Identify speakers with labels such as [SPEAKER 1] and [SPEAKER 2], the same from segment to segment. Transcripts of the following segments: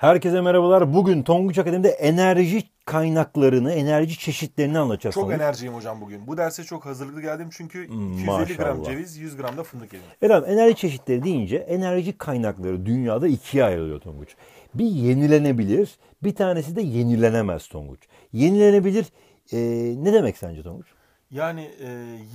[SPEAKER 1] Herkese merhabalar. Bugün Tonguç Akademi'de enerji kaynaklarını, enerji çeşitlerini anlatacağız. Çok sanırım. enerjiyim hocam bugün. Bu derse çok hazırlıklı geldim çünkü hmm, 250 Maşallah. gram ceviz, 100 gram da fındık yedim. Efendim enerji çeşitleri deyince enerji kaynakları dünyada ikiye ayrılıyor Tonguç. Bir yenilenebilir, bir tanesi de yenilenemez Tonguç. Yenilenebilir e, ne demek sence Tonguç? Yani e,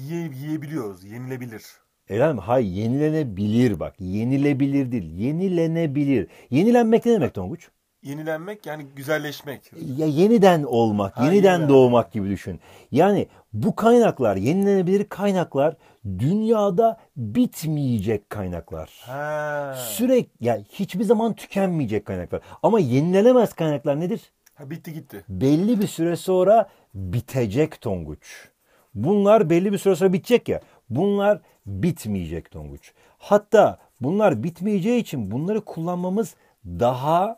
[SPEAKER 1] yiye, yiyebiliyoruz, yenilebilir. Efendim hay yenilenebilir bak. Yenilebilir değil. Yenilenebilir. Yenilenmek ne demek Tonguç? Yenilenmek yani güzelleşmek. Ya yeniden olmak, ha, yeniden yeniden. doğmak gibi düşün. Yani bu kaynaklar, yenilenebilir kaynaklar dünyada bitmeyecek kaynaklar. Ha. Sürekli yani hiçbir zaman tükenmeyecek kaynaklar. Ama yenilenemez kaynaklar nedir? Ha, bitti gitti. Belli bir süre sonra bitecek Tonguç. Bunlar belli bir süre sonra bitecek ya. Bunlar bitmeyecek Tonguç. Hatta bunlar bitmeyeceği için bunları kullanmamız daha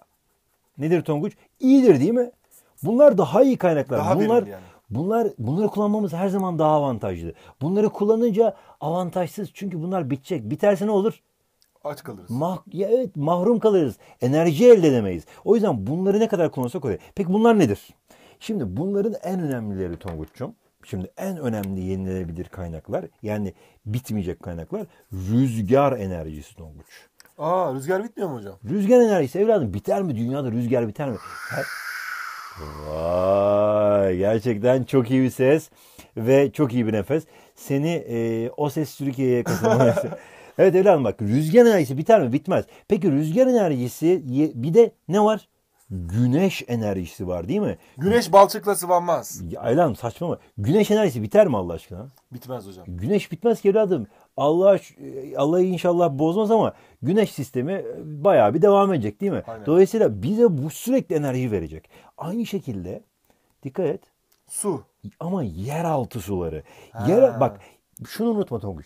[SPEAKER 1] nedir Tonguç? İyidir değil mi? Bunlar daha iyi kaynaklar. Daha bunlar yani. Bunlar bunları kullanmamız her zaman daha avantajlı. Bunları kullanınca avantajsız çünkü bunlar bitecek. Biterse ne olur? Aç kalırız. Mah ya evet mahrum kalırız. Enerji elde edemeyiz. O yüzden bunları ne kadar kullanırsak öyle. Peki bunlar nedir? Şimdi bunların en önemlileri Tonguç'cum. Şimdi en önemli yenilenebilir kaynaklar yani bitmeyecek kaynaklar rüzgar enerjisi Tonguç. Aa rüzgar bitmiyor mu hocam? Rüzgar enerjisi evladım biter mi dünyada rüzgar biter mi? Her... Vay gerçekten çok iyi bir ses ve çok iyi bir nefes. Seni e, o ses Türkiye'ye katılmaya Evet evladım bak rüzgar enerjisi biter mi? Bitmez. Peki rüzgar enerjisi bir de ne var? güneş enerjisi var değil mi? Güneş balçıkla sıvanmaz. Ya Aylan saçma mı? Güneş enerjisi biter mi Allah aşkına? Bitmez hocam. Güneş bitmez ki evladım. Allah e, Allah inşallah bozmaz ama güneş sistemi e, bayağı bir devam edecek değil mi? Aynen. Dolayısıyla bize bu sürekli enerji verecek. Aynı şekilde dikkat et. Su. Ama yeraltı suları. Ha. Yer bak şunu unutma Tonguç.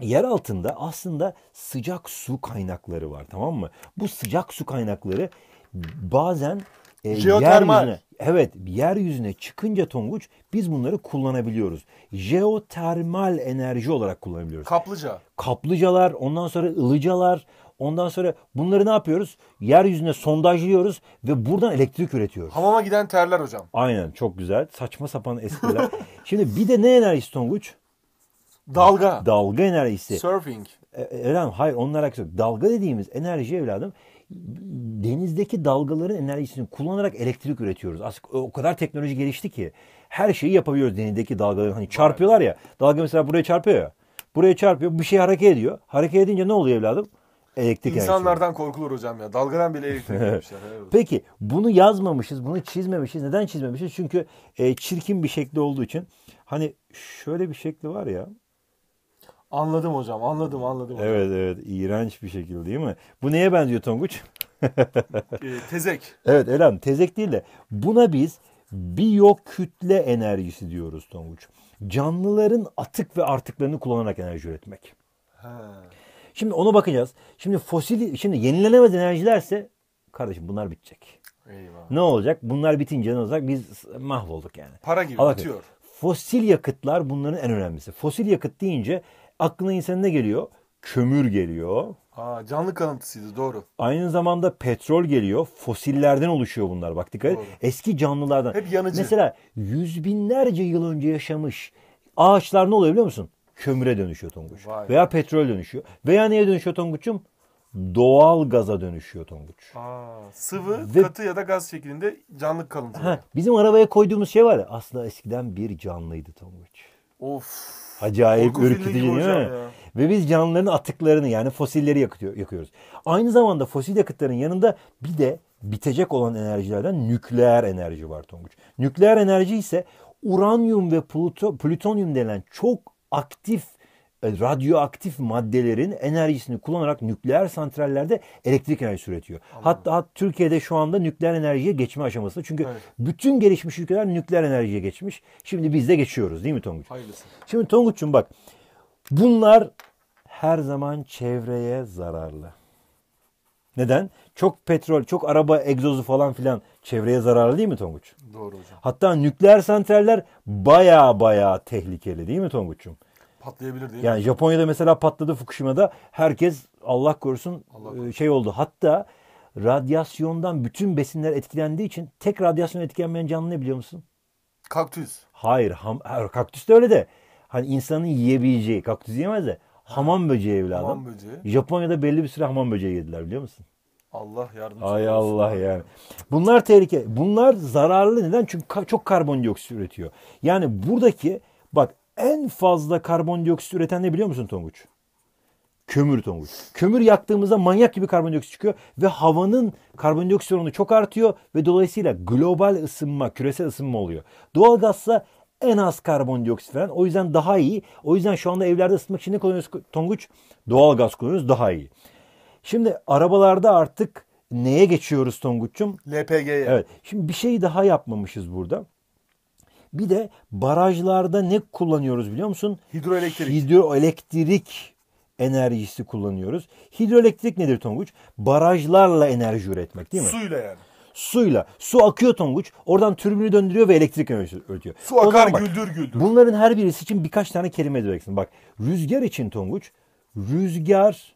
[SPEAKER 1] Yer altında aslında sıcak su kaynakları var tamam mı? Bu sıcak su kaynakları bazen e, Jeotermal. yeryüzüne evet yeryüzüne çıkınca Tonguç biz bunları kullanabiliyoruz. Jeotermal enerji olarak kullanabiliyoruz. Kaplıca. Kaplıcalar, ondan sonra ılıcalar, ondan sonra bunları ne yapıyoruz? Yeryüzüne sondajlıyoruz ve buradan elektrik üretiyoruz. Hamama giden terler hocam. Aynen çok güzel. Saçma sapan espriler. Şimdi bir de ne enerjisi Tonguç? Dalga. Dalga enerjisi. Surfing. E, Evladım hayır onlar alakası yok. Dalga dediğimiz enerji evladım denizdeki dalgaların enerjisini kullanarak elektrik üretiyoruz. Aslında o kadar teknoloji gelişti ki her şeyi yapabiliyoruz denizdeki dalgaların. Hani çarpıyorlar ya. Dalga mesela buraya çarpıyor ya. Buraya çarpıyor. Bir şey hareket ediyor. Hareket edince ne oluyor evladım? Elektrik İnsanlardan enerjisi. korkulur hocam ya. Dalgadan bile elektrik demişler. Peki bunu yazmamışız. Bunu çizmemişiz. Neden çizmemişiz? Çünkü e, çirkin bir şekli olduğu için. Hani şöyle bir şekli var ya. Anladım hocam, anladım, anladım. Hocam. Evet, evet. iğrenç bir şekilde değil mi? Bu neye benziyor Tonguç? Ee, tezek. Evet Elan, tezek değil de buna biz biyokütle enerjisi diyoruz Tonguç. Canlıların atık ve artıklarını kullanarak enerji üretmek. Ha. Şimdi ona bakacağız. Şimdi fosil, şimdi yenilenemez enerjilerse kardeşim bunlar bitecek. Eyvah. Ne olacak? Bunlar bitince ne olacak? Biz mahvolduk yani. Para gibi Allah bitiyor. Fosil yakıtlar bunların en önemlisi. Fosil yakıt deyince aklına insanın ne geliyor? Kömür geliyor. Aa, canlı kalıntısıydı doğru. Aynı zamanda petrol geliyor. Fosillerden oluşuyor bunlar. Bak dikkat et. Eski canlılardan. Hep yanıcı. Mesela yüz binlerce yıl önce yaşamış ağaçlar ne oluyor biliyor musun? Kömüre dönüşüyor Tonguç. Vay Veya be. petrol dönüşüyor. Veya neye dönüşüyor Tonguç'um? doğal gaza dönüşüyor Tonguç. Aa, sıvı, Ve, katı ya da gaz şeklinde canlı kalıntı. bizim arabaya koyduğumuz şey var ya aslında eskiden bir canlıydı Tonguç. Of. Acayip ürkütücü değil mi? Ya. Ve biz canlıların atıklarını yani fosilleri yakıyor, yakıyoruz. Aynı zamanda fosil yakıtların yanında bir de bitecek olan enerjilerden nükleer enerji var Tonguç. Nükleer enerji ise uranyum ve pluto, plütonyum denen çok aktif e, radyoaktif maddelerin enerjisini kullanarak nükleer santrallerde elektrik enerjisi üretiyor. Anladım. Hatta Türkiye'de şu anda nükleer enerjiye geçme aşamasında. Çünkü evet. bütün gelişmiş ülkeler nükleer enerjiye geçmiş. Şimdi biz de geçiyoruz değil mi Tonguç? Hayırlısı. Şimdi Tonguç'um bak bunlar her zaman çevreye zararlı. Neden? Çok petrol, çok araba egzozu falan filan çevreye zararlı değil mi Tonguç? Doğru hocam. Hatta nükleer santraller baya baya tehlikeli değil mi Tonguç'um? patlayabilir değil yani mi? Japonya'da mesela patladı Fukushima'da. Herkes Allah korusun, Allah e, korusun. şey oldu. Hatta radyasyondan bütün besinler etkilendiği için tek radyasyon etkilenmeyen canlı ne biliyor musun? Kaktüs. Hayır, ham, kaktüs de öyle de. Hani insanın yiyebileceği, kaktüs yemez de hamam böceği evladım. Hamam böceği. Japonya'da belli bir süre hamam böceği yediler biliyor musun? Allah yardımcı Ay olsun. Allah yani. Bunlar tehlike. Bunlar zararlı neden? Çünkü ka- çok karbondioksit üretiyor. Yani buradaki bak en fazla karbondioksit üreten ne biliyor musun Tonguç? Kömür Tonguç. Kömür yaktığımızda manyak gibi karbondioksit çıkıyor ve havanın karbondioksit oranı çok artıyor ve dolayısıyla global ısınma, küresel ısınma oluyor. Doğalgazsa en az karbondioksit veren. O yüzden daha iyi. O yüzden şu anda evlerde ısıtmak için ne kullanıyoruz Tonguç? Doğalgaz kullanıyoruz daha iyi. Şimdi arabalarda artık neye geçiyoruz Tonguç'cum? LPG'ye. Evet. Şimdi bir şey daha yapmamışız burada. Bir de barajlarda ne kullanıyoruz biliyor musun? Hidroelektrik. Hidroelektrik enerjisi kullanıyoruz. Hidroelektrik nedir Tonguç? Barajlarla enerji üretmek değil mi? Suyla yani suyla. Su akıyor Tonguç. Oradan türbünü döndürüyor ve elektrik enerjisi üretiyor. Su o akar bak, güldür güldür. Bunların her birisi için birkaç tane kelime edeceksin. Bak rüzgar için Tonguç. Rüzgar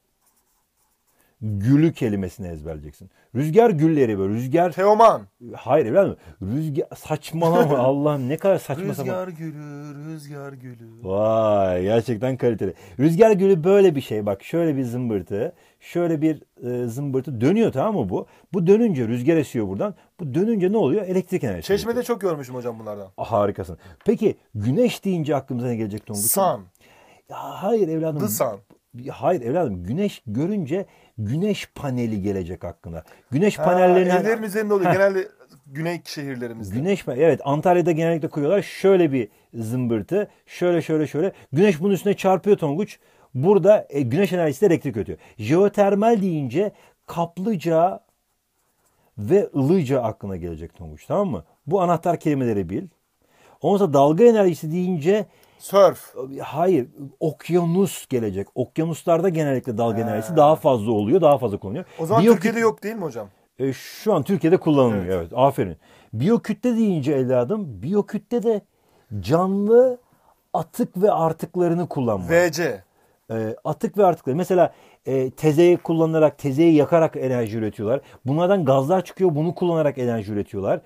[SPEAKER 1] gülü kelimesini ezberleyeceksin. Rüzgar gülleri böyle rüzgar. Teoman. Hayır evladım. Rüzgar saçmalama Allah'ım ne kadar saçma rüzgar sapan. Rüzgar gülü, rüzgar gülü. Vay gerçekten kaliteli. Rüzgar gülü böyle bir şey bak şöyle bir zımbırtı. Şöyle bir e, zımbırtı dönüyor tamam mı bu? Bu dönünce rüzgar esiyor buradan. Bu dönünce ne oluyor? Elektrik enerjisi. Çeşmede oluyor. çok görmüşüm hocam bunlardan. Ah, harikasın. Peki güneş deyince aklımıza ne gelecek Tonguç? Sun. Ya, hayır evladım. The sun. Hayır evladım güneş görünce güneş paneli gelecek hakkında. Güneş panellerine... Evlerin üzerinde oluyor. Genelde güney şehirlerimizde. Güneş paneli. Evet Antalya'da genellikle koyuyorlar. Şöyle bir zımbırtı. Şöyle şöyle şöyle. Güneş bunun üstüne çarpıyor Tonguç. Burada e, güneş enerjisi de elektrik ötüyor. Jeotermal deyince kaplıca ve ılıca aklına gelecek Tonguç tamam mı? Bu anahtar kelimeleri bil. Ondan sonra dalga enerjisi deyince Surf. Hayır, okyanus gelecek. Okyanuslarda genellikle dalga enerjisi daha fazla oluyor, daha fazla kullanılıyor. O zaman Biyoküt... Türkiye'de yok değil mi hocam? E, şu an Türkiye'de kullanılmıyor. Evet. evet. Aferin. Biyokütle deyince evladım, biyokütle de canlı atık ve artıklarını kullanmak. VC. E, atık ve artıkları. Mesela e, tezeyi kullanarak, tezeyi yakarak enerji üretiyorlar. Bunlardan gazlar çıkıyor, bunu kullanarak enerji üretiyorlar.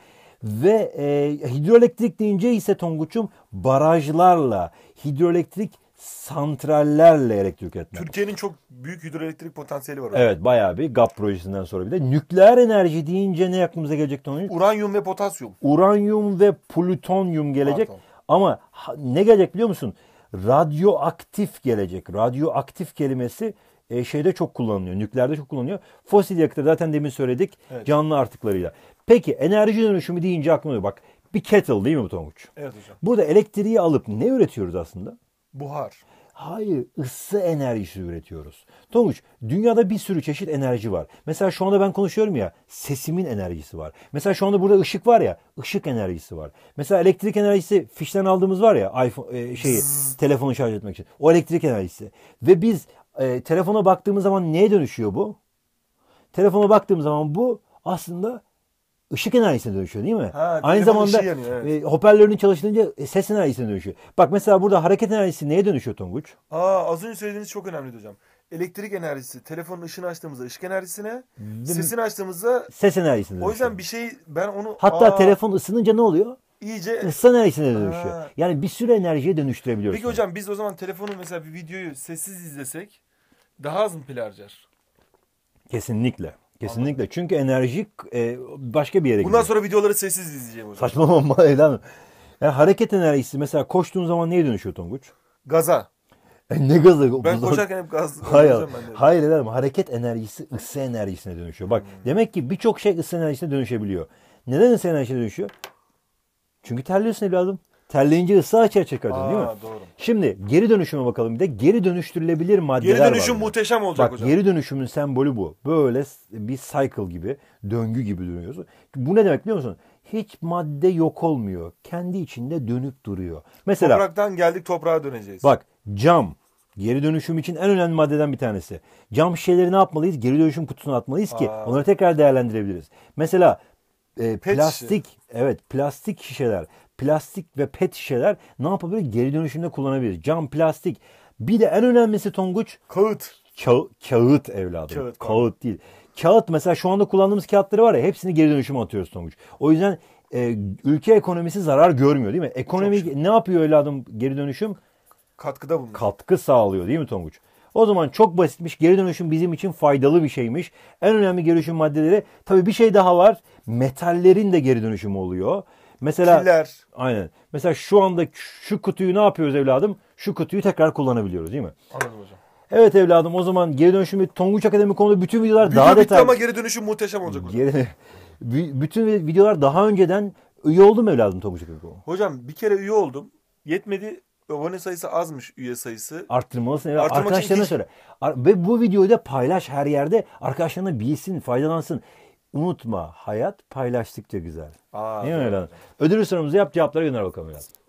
[SPEAKER 1] Ve e, hidroelektrik deyince ise Tonguç'um barajlarla, hidroelektrik santrallerle elektrik üretmek. Türkiye'nin çok büyük hidroelektrik potansiyeli var. Evet bayağı bir GAP projesinden sonra bir de. Nükleer enerji deyince ne aklımıza gelecek Tonguç? Uranyum ve potasyum. Uranyum ve plütonyum gelecek. Pardon. Ama ne gelecek biliyor musun? Radyoaktif gelecek. Radyoaktif kelimesi e, şeyde çok kullanılıyor. Nükleerde çok kullanılıyor. Fosil yakıtı zaten demin söyledik. Evet. Canlı artıklarıyla. Peki enerji dönüşümü deyince aklıma bak. Bir kettle değil mi bu Tonguç? Evet hocam. Burada elektriği alıp ne üretiyoruz aslında? Buhar. Hayır, ısı enerjisi üretiyoruz. Tonguç, dünyada bir sürü çeşit enerji var. Mesela şu anda ben konuşuyorum ya, sesimin enerjisi var. Mesela şu anda burada ışık var ya, ışık enerjisi var. Mesela elektrik enerjisi fişten aldığımız var ya, iPhone e, şeyi, hmm. telefonu şarj etmek için. O elektrik enerjisi. Ve biz e, telefona baktığımız zaman neye dönüşüyor bu? Telefona baktığımız zaman bu aslında ışık enerjisine dönüşüyor değil mi? Ha, Aynı zamanda yanıyor, evet. e, hoparlörün çalıştığında e, ses enerjisine dönüşüyor. Bak mesela burada hareket enerjisi neye dönüşüyor Tonguç? Aa, az önce söylediğiniz çok önemli hocam. Elektrik enerjisi, telefonun ışığını açtığımızda ışık enerjisine, Değil sesini açtığımızda ses enerjisine dönüşüyor. O yüzden bir şey ben onu... Hatta aa, telefon ısınınca ne oluyor? iyice ısı enerjisine dönüşüyor. Ha. Yani bir sürü enerjiye dönüştürebiliyoruz. Peki hocam biz o zaman telefonu mesela bir videoyu sessiz izlesek daha az mı pil harcar? Kesinlikle. Kesinlikle. Anladım. Çünkü enerjik e, başka bir yere gidiyor. Bundan sonra videoları sessiz izleyeceğim hocam. Saçmalama değil Yani hareket enerjisi mesela koştuğun zaman neye dönüşüyor Tonguç? Gaza. E ne gazı? Ben koşarken hep gaz. Hayır, hayır dedim. Hareket enerjisi ısı enerjisine dönüşüyor. Bak hmm. demek ki birçok şey ısı enerjisine dönüşebiliyor. Neden ısı enerjisine dönüşüyor? Çünkü terliyorsun evladım. Terleyince ısı açığa çıkardın Aa, değil mi? Doğru. Şimdi geri dönüşüme bakalım bir de. Geri dönüştürülebilir maddeler var. Geri dönüşüm var muhteşem olacak Bak, hocam. Geri dönüşümün sembolü bu. Böyle bir cycle gibi, döngü gibi dönüyorsun. Bu ne demek biliyor musun? Hiç madde yok olmuyor. Kendi içinde dönüp duruyor. Mesela Topraktan geldik toprağa döneceğiz. Bak cam geri dönüşüm için en önemli maddeden bir tanesi. Cam şişeleri ne yapmalıyız? Geri dönüşüm kutusuna atmalıyız ki Aa. onları tekrar değerlendirebiliriz. Mesela e, plastik şişe. evet plastik şişeler plastik ve pet şişeler ne yapabilir? Geri dönüşümde kullanabilir. Cam, plastik. Bir de en önemlisi Tonguç. Kağıt. Ka- kağıt evladım. Kağıt, kağıt değil. Kağıt mesela şu anda kullandığımız kağıtları var ya hepsini geri dönüşüme atıyoruz Tonguç. O yüzden e, ülke ekonomisi zarar görmüyor değil mi? Ekonomi ne yapıyor evladım geri dönüşüm? Katkıda bulunuyor. Katkı sağlıyor değil mi Tonguç? O zaman çok basitmiş. Geri dönüşüm bizim için faydalı bir şeymiş. En önemli geri dönüşüm maddeleri. Tabii bir şey daha var. Metallerin de geri dönüşümü oluyor. Mesela Piller. aynen. Mesela şu anda şu kutuyu ne yapıyoruz evladım? Şu kutuyu tekrar kullanabiliyoruz değil mi? Anladım hocam. Evet evladım o zaman geri dönüşüm ve Tonguç Akademi konuda bütün videolar Video daha detaylı. ama geri dönüşüm muhteşem olacak Geri, bütün videolar daha önceden üye oldum evladım Tonguç Akademi. Hocam bir kere üye oldum. Yetmedi abone sayısı azmış üye sayısı. Arttırmalısın. Evet. Arkadaşlarına hiç... söyle. Ve bu videoyu da paylaş her yerde. Arkadaşlarına bilsin, faydalansın. Unutma hayat paylaştıkça güzel. Aa, Değil mi Ödül sorumuzu yap cevapları gönder bakalım biraz.